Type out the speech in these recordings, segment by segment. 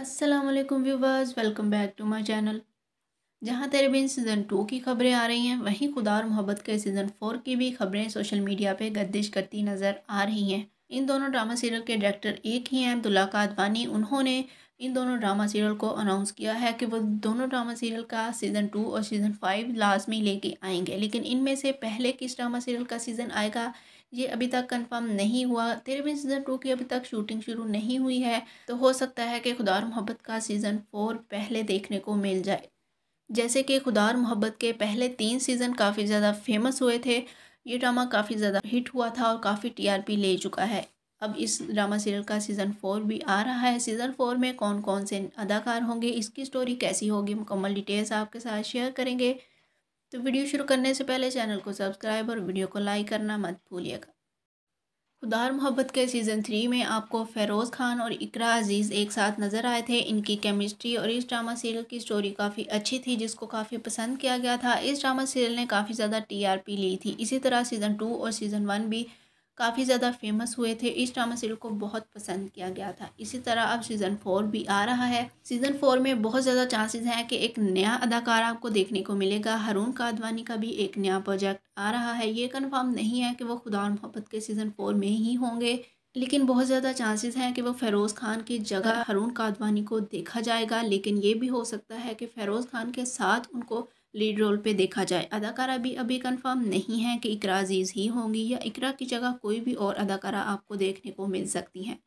Aslam viewers welcome back to my channel जहाँ तेरे बिन season two की खबरें आ रही हैं वहीं खुदा और मोहब्बत के सीज़न फोर की भी खबरें सोशल मीडिया पे गर्दिश करती नज़र आ रही हैं इन दोनों ड्रामा सीरियल के डायरेक्टर एक ही हैं अब्दुल्ला कादवानी उन्होंने इन दोनों ड्रामा सीरियल को अनाउंस किया है कि वो दोनों ड्रामा सीरियल का सीज़न टू और सीज़न फाइव लाजमी लेके आएंगे लेकिन इनमें से पहले किस ड्रामा सीरियल का सीज़न आएगा ये अभी तक कंफर्म नहीं हुआ तेरे भी सीज़न टू की अभी तक शूटिंग शुरू नहीं हुई है तो हो सकता है कि खुदा मोहब्बत का सीज़न फोर पहले देखने को मिल जाए जैसे कि खुदा मोहब्बत के पहले तीन सीज़न काफ़ी ज़्यादा फेमस हुए थे ये ड्रामा काफ़ी ज़्यादा हिट हुआ था और काफ़ी टीआरपी ले चुका है अब इस ड्रामा सीरियल का सीज़न फोर भी आ रहा है सीज़न फोर में कौन कौन से अदाकार होंगे इसकी स्टोरी कैसी होगी मुकम्मल डिटेल्स आपके साथ शेयर करेंगे तो वीडियो शुरू करने से पहले चैनल को सब्सक्राइब और वीडियो को लाइक करना मत भूलिएगा खुदार मोहब्बत के सीज़न थ्री में आपको फ़ेरोज़ खान और इकरा अजीज़ एक साथ नज़र आए थे इनकी केमिस्ट्री और इस ड्रामा सीरियल की स्टोरी काफ़ी अच्छी थी जिसको काफ़ी पसंद किया गया था इस ड्रामा सीरियल ने काफ़ी ज़्यादा टीआरपी ली थी इसी तरह सीज़न टू और सीज़न वन भी काफ़ी ज़्यादा फेमस हुए थे इस ड्रामा सीरियल को बहुत पसंद किया गया था इसी तरह अब सीज़न फोर भी आ रहा है सीज़न फोर में बहुत ज़्यादा चांसेस हैं कि एक नया अदाकार आपको देखने को मिलेगा हरून कादवानी का भी एक नया प्रोजेक्ट आ रहा है ये कन्फर्म नहीं है कि वो खुदा और मोहब्बत के सीज़न फोर में ही होंगे लेकिन बहुत ज़्यादा चांसेस हैं कि वो फ़ेरोज़ खान की जगह हरून कादवानी को देखा जाएगा लेकिन ये भी हो सकता है कि फ़ेरोज़ खान के साथ उनको लीड रोल पे देखा जाए अदाकारा भी अभी कंफर्म नहीं है कि इकरा अजीज़ ही होंगी या इकरा की जगह कोई भी और अदाकारा आपको देखने को मिल सकती हैं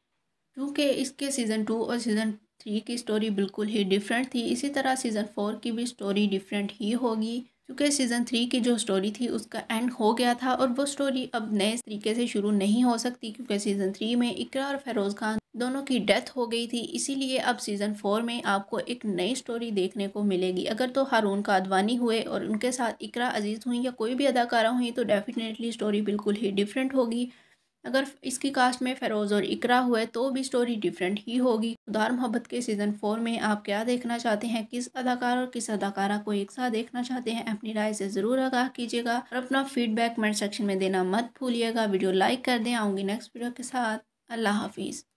क्योंकि इसके सीज़न टू और सीज़न थ्री की स्टोरी बिल्कुल ही डिफरेंट थी इसी तरह सीज़न फोर की भी स्टोरी डिफरेंट ही होगी क्योंकि सीज़न थ्री की जो स्टोरी थी उसका एंड हो गया था और वो स्टोरी अब नए तरीके से शुरू नहीं हो सकती क्योंकि सीज़न थ्री में इकरा और फेरोज़ खान दोनों की डेथ हो गई थी इसीलिए अब सीज़न फोर में आपको एक नई स्टोरी देखने को मिलेगी अगर तो हारून का अदवानी हुए और उनके साथ इकरा अजीज़ हुई या कोई भी अदाकारा हुई तो डेफिनेटली स्टोरी बिल्कुल ही डिफरेंट होगी अगर इसकी कास्ट में फेरोज और इकरा हुए तो भी स्टोरी डिफरेंट ही होगी उदार मोहब्बत के सीज़न फोर में आप क्या देखना चाहते हैं किस अदाकार और किस अदाकारा को एक साथ देखना चाहते हैं अपनी राय से ज़रूर आगाह कीजिएगा और अपना फीडबैक कमेंट सेक्शन में देना मत भूलिएगा वीडियो लाइक कर दें आऊँगी नेक्स्ट वीडियो के साथ अल्लाह हाफिज़